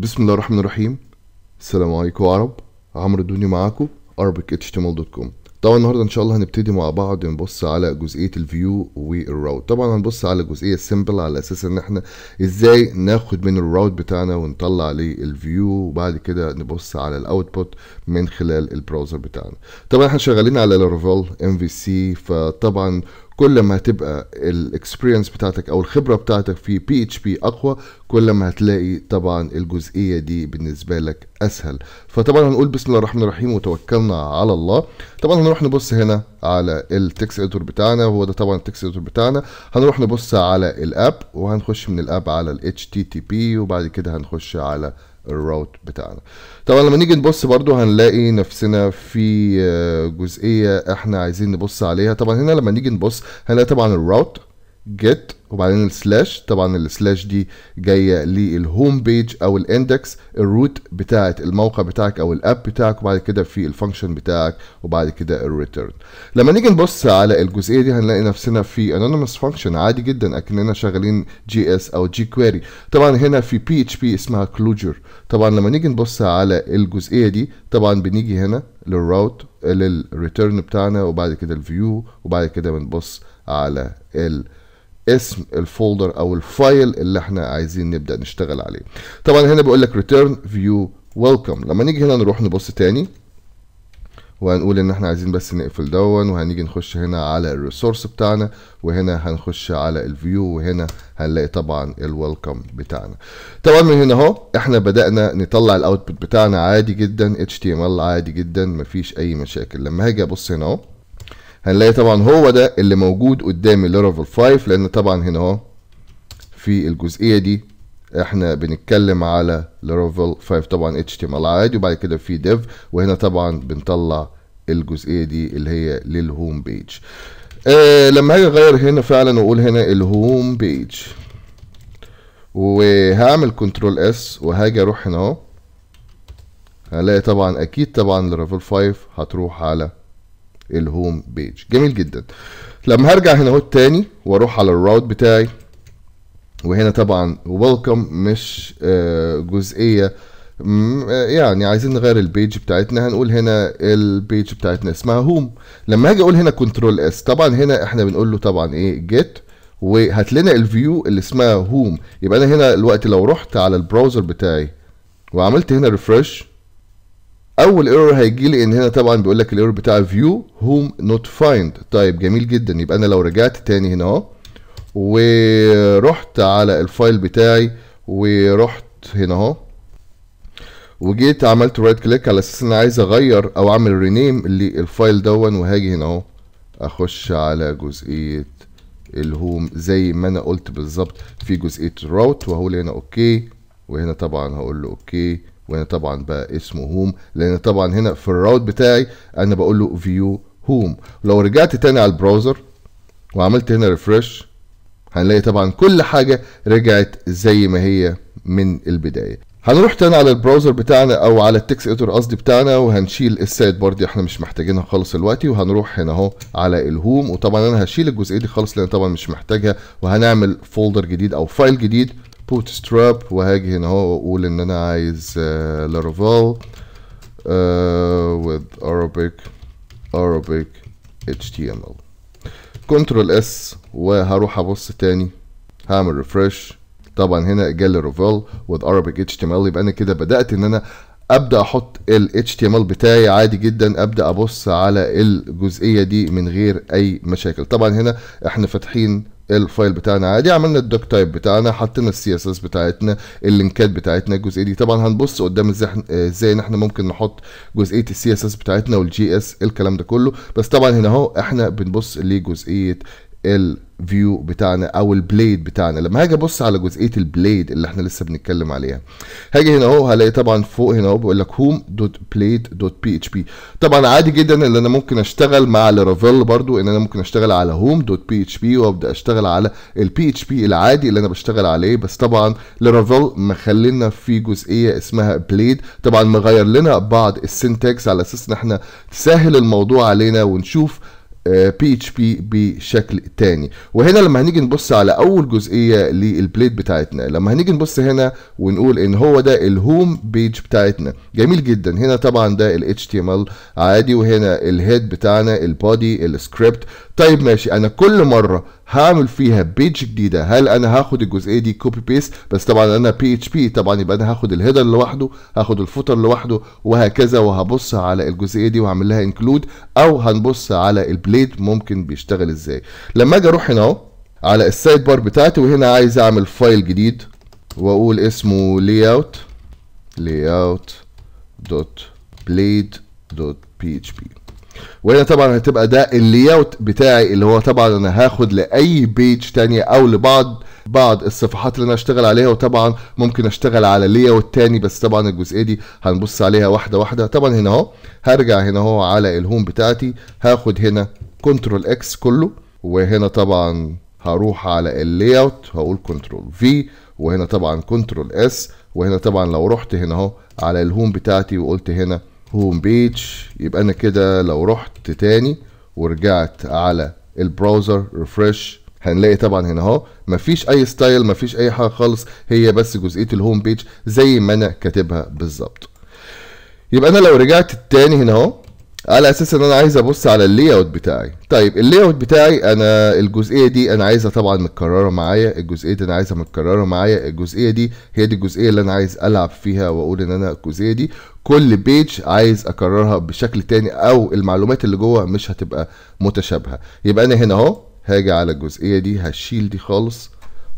بسم الله الرحمن الرحيم السلام عليكم عرب عمرو الدنيا معاكم اتش تي دوت كوم طبعا النهارده ان شاء الله هنبتدي مع بعض نبص على جزئيه الفيو والراوت طبعا هنبص على جزئيه السمبل على اساس ان احنا ازاي ناخد من الراوت بتاعنا ونطلع عليه الفيو وبعد كده نبص على الاوتبوت من خلال البراوزر بتاعنا طبعا احنا شغالين على لارافيل ام في سي فطبعا كل ما تبقى الاكسبيرينس بتاعتك او الخبره بتاعتك في بي اتش بي اقوى كل ما هتلاقي طبعا الجزئيه دي بالنسبه لك اسهل فطبعا هنقول بسم الله الرحمن الرحيم وتوكلنا على الله طبعا هنروح نبص هنا على التكست اديتور بتاعنا هو ده طبعا التكست اديتور بتاعنا هنروح نبص على الاب وهنخش من الاب على الاتش تي تي بي وبعد كده هنخش على الراوت بتاعنا طبعا لما نيجي نبص برضو هنلاقي نفسنا في آه، جزئية احنا عايزين نبص عليها طبعا هنا لما نيجي نبص هنلاقي طبعا الراوت جيت وبعدين السلاش طبعا السلاش دي جايه للهوم بيج او الاندكس الروت بتاعت الموقع بتاعك او الاب بتاعك وبعد كده في الفانكشن بتاعك وبعد كده الريتيرن لما نيجي نبص على الجزئيه دي هنلاقي نفسنا في انونيمس فانكشن عادي جدا اكننا شغالين جي اس او جي كويري طبعا هنا في بي اتش بي اسمها كلوجر طبعا لما نيجي نبص على الجزئيه دي طبعا بنيجي هنا للراوت للريتيرن بتاعنا وبعد كده الفيو وبعد كده بنبص على ال اسم الفولدر او الفايل اللي احنا عايزين نبدا نشتغل عليه طبعا هنا بيقول لك ريتيرن فيو ويلكم لما نيجي هنا نروح نبص تاني وهنقول ان احنا عايزين بس نقفل دون وهنيجي نخش هنا على الريسورس بتاعنا وهنا هنخش على الفيو وهنا هنلاقي طبعا الويلكم بتاعنا طبعا من هنا اهو احنا بدانا نطلع الاوتبوت بتاعنا عادي جدا اتش تي ام ال عادي جدا مفيش اي مشاكل لما هاجي ابص هنا اهو هنلاقي طبعا هو ده اللي موجود قدامي لارافيل 5 لان طبعا هنا اهو في الجزئيه دي احنا بنتكلم على لارافيل 5 طبعا HTML عادي وبعد كده في ديف وهنا طبعا بنطلع الجزئيه دي اللي هي للهوم بيج آه لما هاجي اغير هنا فعلا واقول هنا الهوم بيج وهعمل كنترول اس وهاجي اروح هنا اهو هلاقي طبعا اكيد طبعا لارافيل 5 هتروح على الهوم بيج جميل جدا لما هرجع هنا اهو تاني واروح على الراوت بتاعي وهنا طبعا ويلكم مش آه، جزئيه آه، يعني عايزين نغير البيج بتاعتنا هنقول هنا البيج بتاعتنا اسمها هوم لما اجي اقول هنا كنترول اس طبعا هنا احنا بنقول له طبعا ايه جيت وهات لنا الفيو اللي اسمها هوم يبقى انا هنا الوقت لو رحت على البراوزر بتاعي وعملت هنا ريفرش اول ايرور هيجي لي ان هنا طبعا بيقول لك الايرور بتاع فيو هوم نوت فايند طيب جميل جدا يبقى انا لو رجعت تاني هنا اهو ورحت على الفايل بتاعي ورحت هنا اهو وجيت عملت رايت كليك على اساس ان انا عايز اغير او اعمل رينيم للفايل دون وهاجي هنا اهو اخش على جزئيه الهوم زي ما انا قلت بالظبط في جزئيه الراوت وهقول هنا اوكي وهنا طبعا هقول له اوكي وهنا طبعا بقى اسمه هوم لان طبعا هنا في الراوت بتاعي انا بقول له فيو هوم لو رجعت تاني على البراوزر وعملت هنا ريفرش هنلاقي طبعا كل حاجه رجعت زي ما هي من البدايه هنروح تاني على البراوزر بتاعنا او على التكست اديتور قصدي بتاعنا وهنشيل السايد بار دي احنا مش محتاجينها خالص دلوقتي وهنروح هنا اهو على الهوم وطبعا انا هشيل الجزئيه دي خالص لان طبعا مش محتاجها وهنعمل فولدر جديد او فايل جديد بوت ستراب وهاجي هنا اهو واقول ان انا عايز لارافال آه، آه، with Arabic Arabic HTML كنترول اس وهروح ابص تاني هعمل ريفرش طبعا هنا جالي ريفال with Arabic HTML يبقى انا كده بدات ان انا ابدا احط ال HTML بتاعي عادي جدا ابدا ابص على الجزئيه دي من غير اي مشاكل طبعا هنا احنا فاتحين الفايل بتاعنا عادي عملنا الدوك تايب بتاعنا حطينا السي اس اس بتاعتنا اللينكات بتاعتنا الجزئيه دي طبعا هنبص قدام ازاي ازاي ان احنا ممكن نحط جزئيه السي اس اس بتاعتنا والجي اس الكلام ده كله بس طبعا هنا اهو احنا بنبص لجزئيه الفيو بتاعنا او البليد بتاعنا لما هاجي ابص على جزئيه البليد اللي احنا لسه بنتكلم عليها هاجي هنا اهو هلاقي طبعا فوق هنا اهو بيقول لك هوم دوت بليد دوت بي اتش بي طبعا عادي جدا ان انا ممكن اشتغل مع الرافيل برضو ان انا ممكن اشتغل على هوم دوت بي اتش بي وابدا اشتغل على البي اتش بي العادي اللي انا بشتغل عليه بس طبعا لرافيل مخلينا في جزئيه اسمها بليد طبعا مغير لنا بعض السنتكس على اساس ان احنا تسهل الموضوع علينا ونشوف بي اتش بي بشكل تاني وهنا لما هنيجي نبص على اول جزئيه للبليت بتاعتنا لما هنيجي نبص هنا ونقول ان هو ده الهوم بيج بتاعتنا جميل جدا هنا طبعا ده ال HTML عادي وهنا الهيد بتاعنا البودي السكريبت طيب ماشي انا كل مره هعمل فيها بيج جديده هل انا هاخد الجزئيه دي كوبي بيست بس طبعا انا بي اتش بي طبعا يبقى انا هاخد الهيدر لوحده هاخد الفوتر لوحده وهكذا وهبص على الجزئيه دي وهعمل لها انكلود او هنبص على البليد ممكن بيشتغل ازاي لما اجي اروح هنا اهو على السايد بار بتاعتي وهنا عايز اعمل فايل جديد واقول اسمه layout layout.blade.php وهنا طبعا هتبقى ده اللي اوت بتاعي اللي هو طبعا انا هاخد لاي بيج تانية او لبعض بعض الصفحات اللي انا اشتغل عليها وطبعا ممكن اشتغل على اللي اوت تاني بس طبعا الجزئيه دي هنبص عليها واحده واحده طبعا هنا اهو هرجع هنا اهو على الهوم بتاعتي هاخد هنا كنترول اكس كله وهنا طبعا هروح على اللي اوت هقول كنترول في وهنا طبعا كنترول اس وهنا طبعا لو رحت هنا اهو على الهوم بتاعتي وقلت هنا هوم بيج يبقى انا كده لو رحت تاني ورجعت على البراوزر ريفرش هنلاقي طبعا هنا اهو مفيش اي ستايل مفيش اي حاجه خالص هي بس جزئيه الهوم بيج زي ما انا كاتبها بالظبط يبقى انا لو رجعت تاني هنا اهو على اساس ان انا عايز ابص على اللي اوت بتاعي طيب اللي اوت بتاعي انا الجزئيه دي انا عايزها طبعا متكرره معايا الجزئيه دي انا عايزها متكرره معايا الجزئيه دي هي دي الجزئيه اللي انا عايز العب فيها واقول ان انا الجزئيه دي كل بيج عايز اكررها بشكل تاني او المعلومات اللي جوه مش هتبقى متشابهه يبقى انا هنا اهو هاجي على الجزئيه دي هشيل دي خالص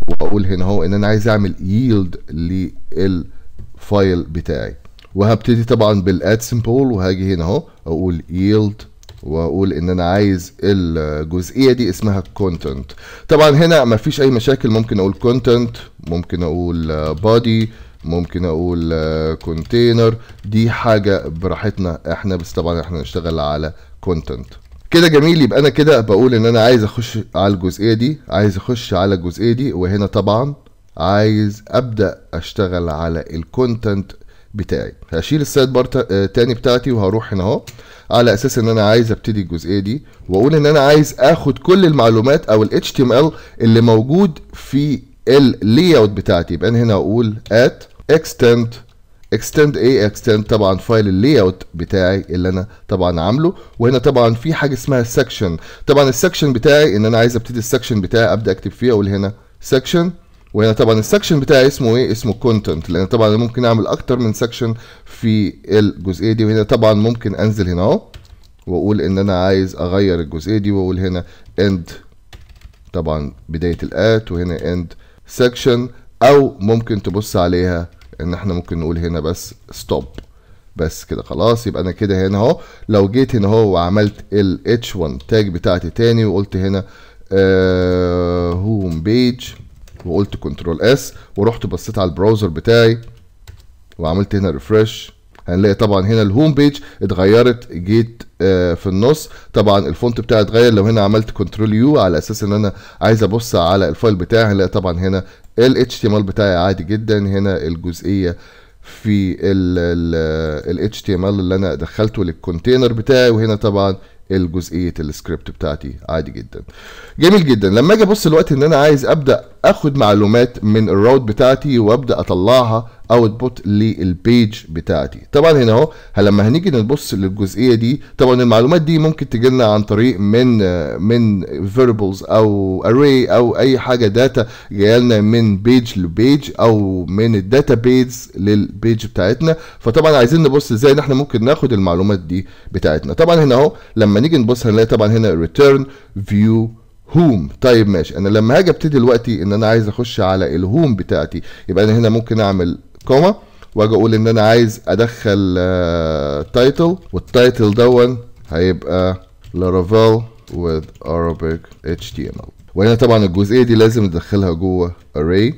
واقول هنا اهو ان انا عايز اعمل ييلد للفايل بتاعي وهبتدي طبعا بالاد سمبول وهاجي هنا اهو اقول ييلد واقول ان انا عايز الجزئيه دي اسمها كونتنت طبعا هنا مفيش اي مشاكل ممكن اقول كونتنت ممكن اقول بودي ممكن اقول كونتينر دي حاجه براحتنا احنا بس طبعا احنا نشتغل على كونتنت كده جميل يبقى انا كده بقول ان انا عايز اخش على الجزئيه دي عايز اخش على الجزئيه دي وهنا طبعا عايز ابدا اشتغل على الكونتنت بتاعي هشيل السايد بار آه، تاني بتاعتي وهروح هنا اهو على اساس ان انا عايز ابتدي الجزئيه دي واقول ان انا عايز اخد كل المعلومات او ال HTML اللي موجود في اللي اوت بتاعتي يبقى انا هنا اقول at extend extend اي extend طبعا فايل اللي اوت بتاعي اللي انا طبعا عامله وهنا طبعا في حاجه اسمها سكشن طبعا السكشن بتاعي ان انا عايز ابتدي السكشن بتاعي ابدا اكتب فيه اقول هنا section وهنا طبعا السكشن بتاعي اسمه ايه اسمه كونتنت لان طبعا ممكن اعمل اكتر من سكشن في الجزئيه دي وهنا طبعا ممكن انزل هنا اهو واقول ان انا عايز اغير الجزئيه دي واقول هنا اند طبعا بدايه الات وهنا اند سكشن او ممكن تبص عليها ان احنا ممكن نقول هنا بس ستوب بس كده خلاص يبقى انا كده هنا اهو لو جيت هنا اهو وعملت ال H1 تاج بتاعتي تاني وقلت هنا آه هوم بيج وقلت كنترول اس ورحت بصيت على البراوزر بتاعي وعملت هنا ريفرش هنلاقي طبعا هنا الهوم بيج اتغيرت جيت آه في النص طبعا الفونت بتاعي اتغير لو هنا عملت كنترول يو على اساس ان انا عايز ابص على الفايل بتاعي هنلاقي طبعا هنا ال HTML بتاعي عادي جدا هنا الجزئيه في ال ال اللي انا دخلته للكونتينر بتاعي وهنا طبعا الجزئيه السكريبت بتاعتي عادي جدا جميل جدا لما اجي ابص الوقت ان انا عايز ابدا اخد معلومات من الراوت بتاعتي وابدا اطلعها اوتبوت للبيج بتاعتي طبعا هنا اهو لما هنيجي نبص للجزئيه دي طبعا المعلومات دي ممكن تجي لنا عن طريق من من فيربلز او اري او اي حاجه داتا جايه لنا من بيج لبيج او من الداتا بيز للبيج بتاعتنا فطبعا عايزين نبص ازاي ان احنا ممكن ناخد المعلومات دي بتاعتنا طبعا هنا اهو لما نيجي نبص هنلاقي طبعا هنا ريتيرن فيو هوم طيب ماشي انا لما هاجي ابتدي دلوقتي ان انا عايز اخش على الهوم بتاعتي يبقى انا هنا ممكن اعمل كوما واجي اقول ان انا عايز ادخل تايتل آه، والتايتل دون هيبقى لارافيل with Arabic HTML وهنا طبعا الجزئيه دي لازم ندخلها جوه array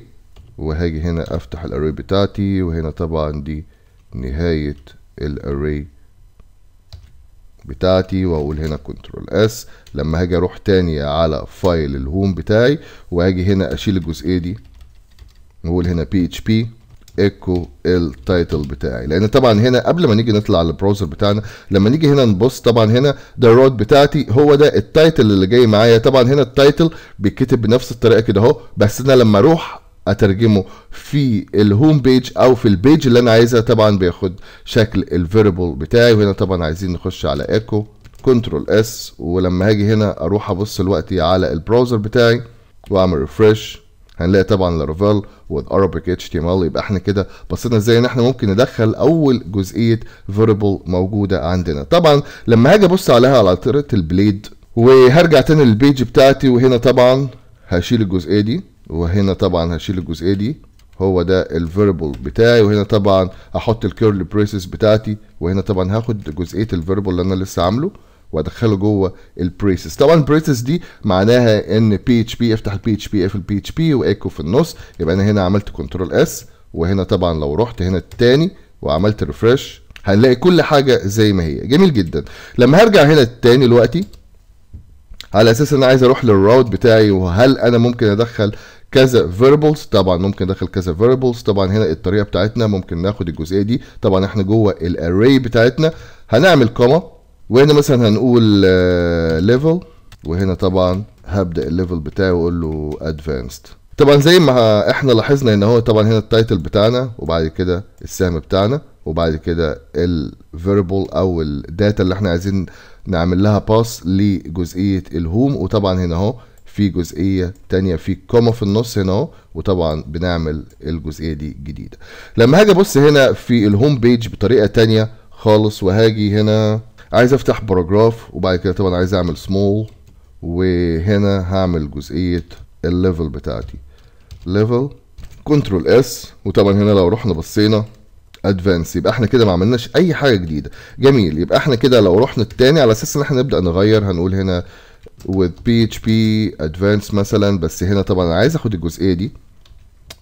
وهاجي هنا افتح الاري بتاعتي وهنا طبعا دي نهايه الاري بتاعتي واقول هنا كنترول اس لما هاجي اروح تاني على فايل الهوم بتاعي وهاجي هنا اشيل الجزئيه دي نقول هنا بي اتش بي ايكو التايتل بتاعي لان طبعا هنا قبل ما نيجي نطلع على البراوزر بتاعنا لما نيجي هنا نبص طبعا هنا ده الرود بتاعتي هو ده التايتل اللي جاي معايا طبعا هنا التايتل بيتكتب بنفس الطريقه كده اهو بس انا لما اروح اترجمه في الهوم بيج او في البيج اللي انا عايزها طبعا بياخد شكل الفيربل بتاعي وهنا طبعا عايزين نخش على ايكو كنترول اس ولما هاجي هنا اروح ابص دلوقتي على البراوزر بتاعي واعمل ريفرش هنلاقي طبعا لارافيل والارابيك اتش تي ام ال يبقى احنا كده بصينا ازاي ان احنا ممكن ندخل اول جزئيه فيربل موجوده عندنا طبعا لما هاجي ابص عليها على طريقه البليد وهرجع تاني للبيج بتاعتي وهنا طبعا هشيل الجزئيه دي وهنا طبعا هشيل الجزئيه دي هو ده الفيربل بتاعي وهنا طبعا هحط الكيرل بريسز بتاعتي وهنا طبعا هاخد جزئيه الفيربل اللي انا لسه عامله وادخله جوه البريسز طبعا البريسز دي معناها ان بي اتش بي افتح البي اتش بي اقفل البي اتش بي وايكو في النص يبقى انا هنا عملت كنترول اس وهنا طبعا لو رحت هنا التاني وعملت ريفرش هنلاقي كل حاجه زي ما هي جميل جدا لما هرجع هنا تاني دلوقتي على اساس ان انا عايز اروح للراوت بتاعي وهل انا ممكن ادخل كذا فيربلز طبعا ممكن ادخل كذا فيربلز طبعا هنا الطريقه بتاعتنا ممكن ناخد الجزئيه دي طبعا احنا جوه الاري بتاعتنا هنعمل كومه وهنا مثلا هنقول ليفل آه، وهنا طبعا هبدا الليفل بتاعي واقول له ادفانسد طبعا زي ما احنا لاحظنا ان هو طبعا هنا التايتل بتاعنا وبعد كده السهم بتاعنا وبعد كده الفيربل او الداتا اللي احنا عايزين نعمل لها باس لجزئيه الهوم وطبعا هنا اهو في جزئيه تانية في كوما في النص هنا اهو وطبعا بنعمل الجزئيه دي جديده لما هاجي ابص هنا في الهوم بيج بطريقه تانية خالص وهاجي هنا عايز افتح باراجراف وبعد كده طبعا عايز اعمل سمول وهنا هعمل جزئيه الليفل بتاعتي ليفل كنترول اس وطبعا هنا لو رحنا بصينا ادفانس يبقى احنا كده ما عملناش اي حاجه جديده جميل يبقى احنا كده لو رحنا التاني على اساس ان احنا نبدا نغير هنقول هنا with PHP advanced مثلا بس هنا طبعا انا عايز اخد الجزئيه دي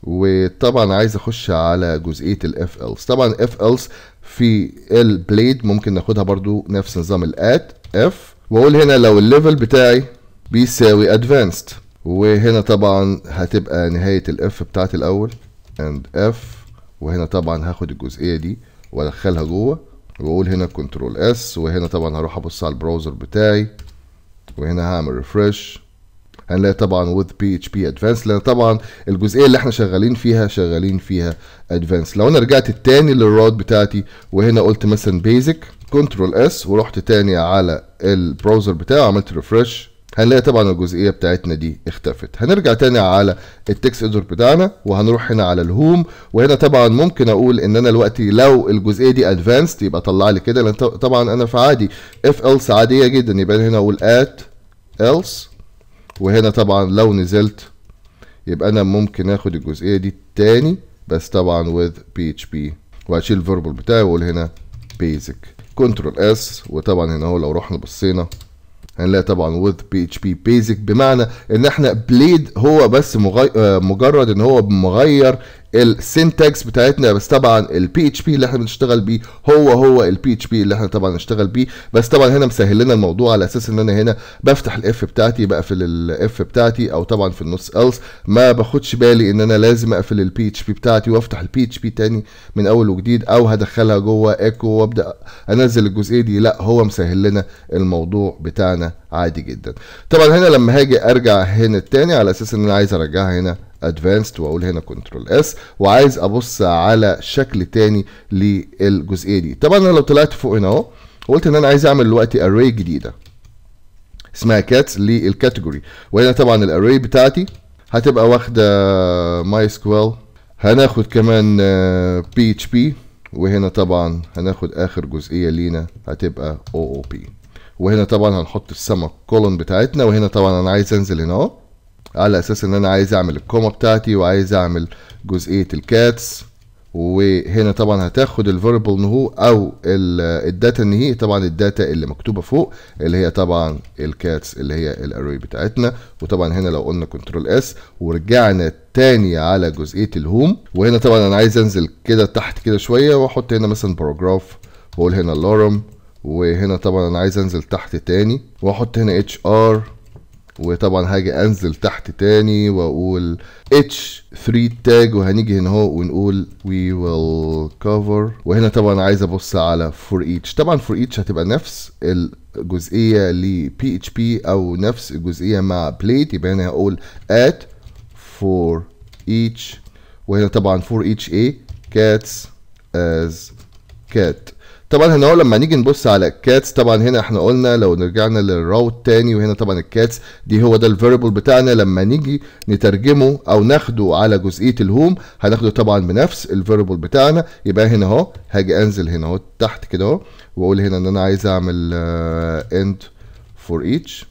وطبعا عايز اخش على جزئيه الاف الس طبعا الاف الس في البليد ممكن ناخدها برضو نفس نظام الات اف واقول هنا لو الليفل بتاعي بيساوي ادفانسد وهنا طبعا هتبقى نهايه الاف بتاعتي الاول اند اف وهنا طبعا هاخد الجزئيه دي وادخلها جوه واقول هنا كنترول اس وهنا طبعا هروح ابص على البراوزر بتاعي وهنا هعمل ريفرش هنلاقي طبعا وذ بي اتش بي ادفانس لان طبعا الجزئيه اللي احنا شغالين فيها شغالين فيها ادفانس لو انا رجعت تاني للرود بتاعتي وهنا قلت مثلا بيزك كنترول اس ورحت تاني على البراوزر بتاعه عملت ريفرش هنلاقي طبعا الجزئيه بتاعتنا دي اختفت هنرجع تاني على التكس ادور بتاعنا وهنروح هنا على الهوم وهنا طبعا ممكن اقول ان انا دلوقتي لو الجزئيه دي ادفانسد يبقى طلع لي كده لان طبعا انا في عادي اف else عاديه جدا يبقى هنا اقول ات else وهنا طبعا لو نزلت يبقى انا ممكن اخد الجزئيه دي تاني بس طبعا with php وهشيل الفيربل بتاعي واقول هنا basic كنترول اس وطبعا هنا اهو لو رحنا بصينا هنلاقي طبعا with php basic بمعنى ان احنا بليد هو بس مغي... آه، مجرد ان هو مغير السنتكس بتاعتنا بس طبعا البي اتش بي اللي احنا بنشتغل بيه هو هو البي اتش بي اللي احنا طبعا نشتغل بيه بس طبعا هنا مسهل لنا الموضوع على اساس ان انا هنا بفتح الاف بتاعتي بقفل الاف بتاعتي او طبعا في النص الس ما باخدش بالي ان انا لازم اقفل البي اتش بي بتاعتي وافتح البي اتش بي تاني من اول وجديد او هدخلها جوه ايكو وابدا انزل الجزئيه دي لا هو مسهل لنا الموضوع بتاعنا عادي جدا طبعا هنا لما هاجي ارجع هنا تاني على اساس ان انا عايز ارجعها هنا ادفانسد واقول هنا كنترول اس وعايز ابص على شكل تاني للجزئيه دي طبعا انا لو طلعت فوق هنا اهو قلت ان انا عايز اعمل دلوقتي اري جديده اسمها كاتس للكاتيجوري وهنا طبعا الاري بتاعتي هتبقى واخده ماي سكويل هناخد كمان بي اتش بي وهنا طبعا هناخد اخر جزئيه لينا هتبقى او او بي وهنا طبعا هنحط السما كولون بتاعتنا وهنا طبعا انا عايز انزل هنا اهو على اساس ان انا عايز اعمل الكوما بتاعتي وعايز اعمل جزئيه الكاتس وهنا طبعا هتاخد الفيربل نهو او الداتا نهي طبعا الداتا اللي مكتوبه فوق اللي هي طبعا الكاتس اللي هي الاري بتاعتنا وطبعا هنا لو قلنا كنترول اس ورجعنا تاني على جزئيه الهوم وهنا طبعا انا عايز انزل كده تحت كده شويه واحط هنا مثلا باراجراف واقول هنا اللورم وهنا طبعا انا عايز انزل تحت تاني واحط هنا اتش ار وطبعا هاجي انزل تحت تاني واقول اتش 3 تاج وهنيجي هنا اهو ونقول وي ويل كفر وهنا طبعا عايز ابص على فور ايتش طبعا فور ايتش هتبقى نفس الجزئيه ل php او نفس الجزئيه مع بليت يبقى هنا هقول ات فور ايتش وهنا طبعا فور ايتش ايه cats as cat طبعا هنا هو لما نيجي نبص على الكاتس طبعا هنا احنا قلنا لو رجعنا للراوت تاني وهنا طبعا الكاتس دي هو ده الفيربل بتاعنا لما نيجي نترجمه او ناخده على جزئيه الهوم هناخده طبعا بنفس الفيربل بتاعنا يبقى هنا اهو هاجي انزل هنا اهو تحت كده اهو واقول هنا ان انا عايز اعمل اند فور ايتش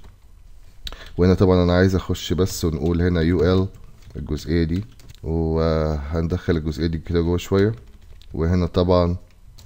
وهنا طبعا انا عايز اخش بس ونقول هنا يو ال الجزئيه دي وهندخل الجزئيه دي كده جوه شويه وهنا طبعا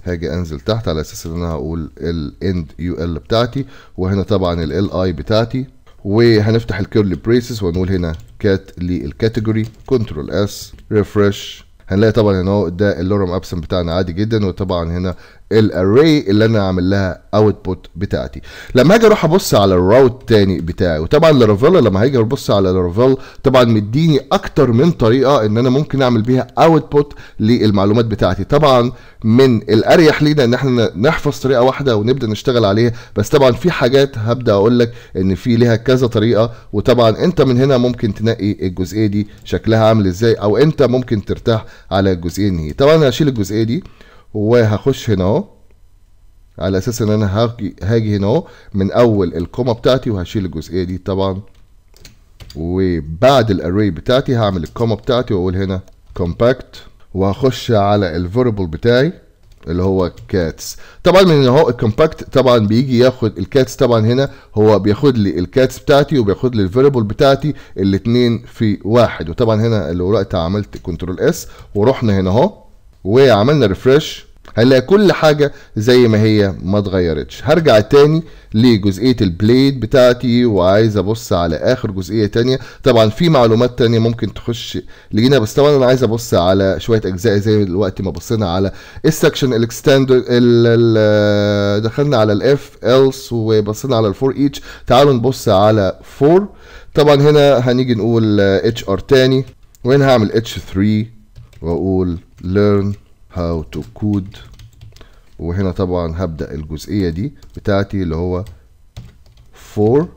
هاجي انزل تحت على اساس ان انا هقول ال يو ال بتاعتي وهنا طبعا ال اي بتاعتي وهنفتح الكيرلي بريسز ونقول هنا كات للكاتيجوري كنترول اس ريفرش هنلاقي طبعا هنا هو ده اللورم ابسن بتاعنا عادي جدا وطبعا هنا الاري اللي انا عامل لها اوتبوت بتاعتي لما هاجي اروح ابص على الراوت تاني بتاعي وطبعا لارافيل لما هاجي ابص على لارافيل طبعا مديني اكتر من طريقه ان انا ممكن اعمل بيها اوتبوت للمعلومات بتاعتي طبعا من الاريح لينا ان احنا نحفظ طريقه واحده ونبدا نشتغل عليها بس طبعا في حاجات هبدا اقول لك ان في ليها كذا طريقه وطبعا انت من هنا ممكن تنقي الجزئيه دي شكلها عامل ازاي او انت ممكن ترتاح على الجزئيه دي طبعا انا هشيل الجزئيه دي وهخش هنا اهو على اساس ان انا هاجي هاجي هنا من اول الكومه بتاعتي وهشيل الجزئيه دي طبعا وبعد الاري بتاعتي هعمل الكومه بتاعتي واقول هنا كومباكت وهخش على الفيربل بتاعي اللي هو كاتس طبعا من هنا اهو الكومباكت طبعا بيجي ياخد الكاتس طبعا هنا هو بياخد لي الكاتس بتاعتي وبياخد لي الفيربل بتاعتي الاثنين في واحد وطبعا هنا اللي عملت كنترول اس ورحنا هنا اهو وعملنا ريفرش هنلاقي كل حاجة زي ما هي ما اتغيرتش هرجع تاني لجزئية البليد بتاعتي وعايز ابص على اخر جزئية تانية طبعا في معلومات تانية ممكن تخش لينا بس طبعا انا عايز ابص على شوية اجزاء زي الوقت ما بصينا على السكشن الاكستندر دخلنا على الاف الس وبصينا على الفور ايتش تعالوا نبص على فور طبعا هنا هنيجي نقول اتش ار تاني وهنا هعمل اتش 3 واقول ليرن هاو تو كود وهنا طبعا هبدأ الجزئية دي بتاعتي اللي هو 4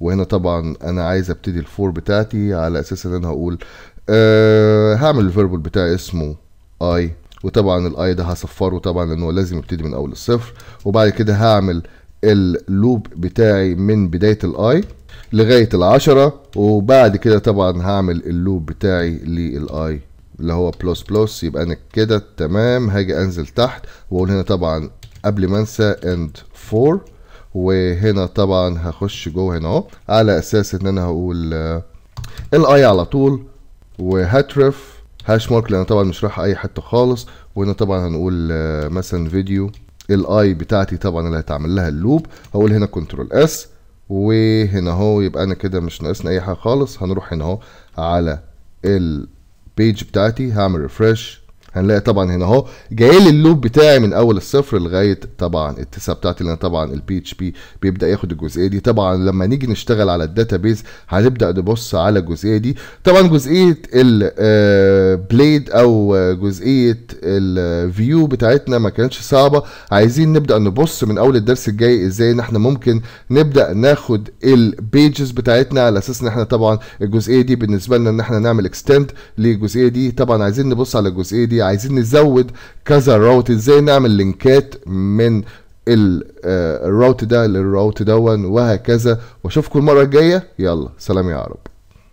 وهنا طبعا انا عايز ابتدي الفور بتاعتي على اساس ان انا هقول أه هعمل الفيربل بتاعي اسمه اي وطبعا الاي ده هصفره طبعا لان هو لازم يبتدي من اول الصفر وبعد كده هعمل اللوب بتاعي من بدايه الاي لغايه العشرة وبعد كده طبعا هعمل اللوب بتاعي للاي اللي هو بلس بلس يبقى انا كده تمام هاجي انزل تحت واقول هنا طبعا قبل ما انسى اند 4 وهنا طبعا هخش جوه هنا اهو على اساس ان انا هقول الاي آه، على طول وهترف هاش مارك لان طبعا مش رايح اي حته خالص وهنا طبعا هنقول آه، مثلا فيديو الاي بتاعتي طبعا اللي هتعمل لها اللوب هقول هنا كنترول اس وهنا اهو يبقى انا كده مش ناقصني اي حاجه خالص هنروح هنا اهو على ال page of Dati, hammer refresh, هنلاقي طبعا هنا اهو جاي لي اللوب بتاعي من اول الصفر لغايه طبعا التسعه بتاعتي لان طبعا البي اتش بي بيبدا ياخد الجزئيه دي طبعا لما نيجي نشتغل على الداتا بيز هنبدا نبص على الجزئيه دي طبعا جزئيه البليد آه، او جزئيه الفيو آه، بتاعتنا ما كانتش صعبه عايزين نبدا نبص من اول الدرس الجاي ازاي ان احنا ممكن نبدا ناخد البيجز بتاعتنا على اساس ان احنا طبعا الجزئيه دي بالنسبه لنا ان احنا نعمل اكستند للجزئيه دي طبعا عايزين نبص على الجزئيه دي عايزين نزود كذا راوت ازاي نعمل لينكات من الراوت آه، ده للراوت دون وهكذا واشوفكم المره الجايه يلا سلام يا رب